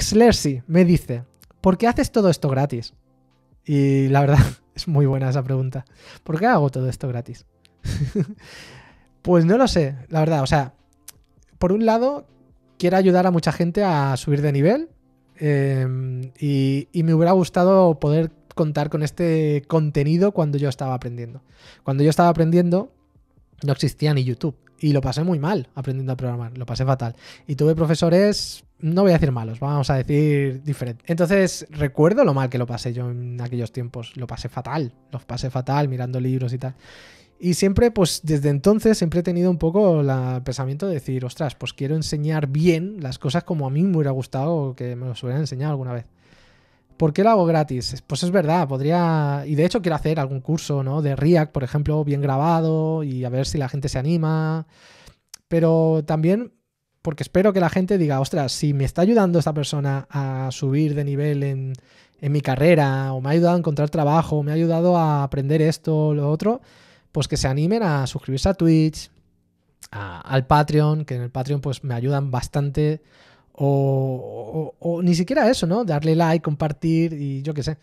xlercy me dice, ¿por qué haces todo esto gratis? Y la verdad, es muy buena esa pregunta. ¿Por qué hago todo esto gratis? pues no lo sé, la verdad. O sea, por un lado, quiero ayudar a mucha gente a subir de nivel. Em, y me hubiera gustado poder contar con este contenido cuando yo estaba aprendiendo. Cuando yo estaba aprendiendo, no existía ni YouTube y lo pasé muy mal aprendiendo a programar, lo pasé fatal. Y tuve profesores, no voy a decir malos, vamos a decir diferentes. Entonces, recuerdo lo mal que lo pasé yo en aquellos tiempos, lo pasé fatal, lo pasé fatal mirando libros y tal. Y siempre, pues desde entonces, siempre he tenido un poco el pensamiento de decir, ostras, pues quiero enseñar bien las cosas como a mí me hubiera gustado que me los hubieran enseñado alguna vez. ¿Por qué lo hago gratis? Pues es verdad, podría. Y de hecho, quiero hacer algún curso, ¿no? De React, por ejemplo, bien grabado y a ver si la gente se anima. Pero también porque espero que la gente diga, ostras, si me está ayudando esta persona a subir de nivel en, mi carrera, o me ha ayudado a encontrar trabajo, o me ha ayudado a aprender esto o lo otro, pues que se animen a suscribirse a Twitch, al Patreon, que en el Patreon pues me ayudan bastante o, ni siquiera eso, ¿no? Darle like, compartir y yo qué sé.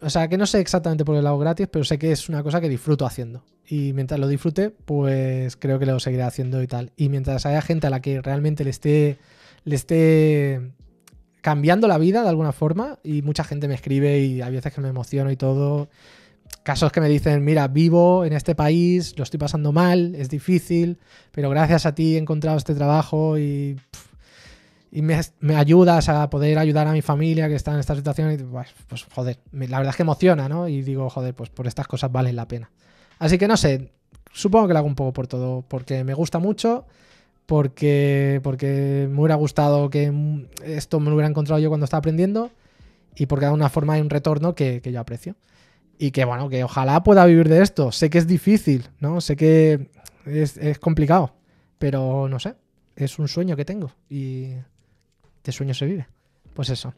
O sea, que no sé exactamente por el lado gratis, pero sé que es una cosa que disfruto haciendo. Y mientras lo disfrute, pues creo que lo seguiré haciendo y tal. Y mientras haya gente a la que realmente le esté, le esté cambiando la vida de alguna forma, y mucha gente me escribe y a veces que me emociono y todo. Casos que me dicen, mira, vivo en este país, lo estoy pasando mal, es difícil, pero gracias a ti he encontrado este trabajo y y me, me, ayudas a poder ayudar a mi familia que está en esta situación, y pues, joder, la verdad es que emociona, ¿no? Y digo, joder, pues por estas cosas valen la pena. Así que no sé, supongo que lo hago un poco por todo, porque me gusta mucho, porque, porque me hubiera gustado que mm, esto me lo hubiera encontrado yo cuando estaba aprendiendo, y porque de alguna forma hay un retorno que, que yo aprecio. Y que bueno, que ojalá pueda vivir de esto. Sé que es difícil, ¿no? Sé que es, es complicado, pero no sé, es un sueño que tengo y de este sueño se vive. Pues eso.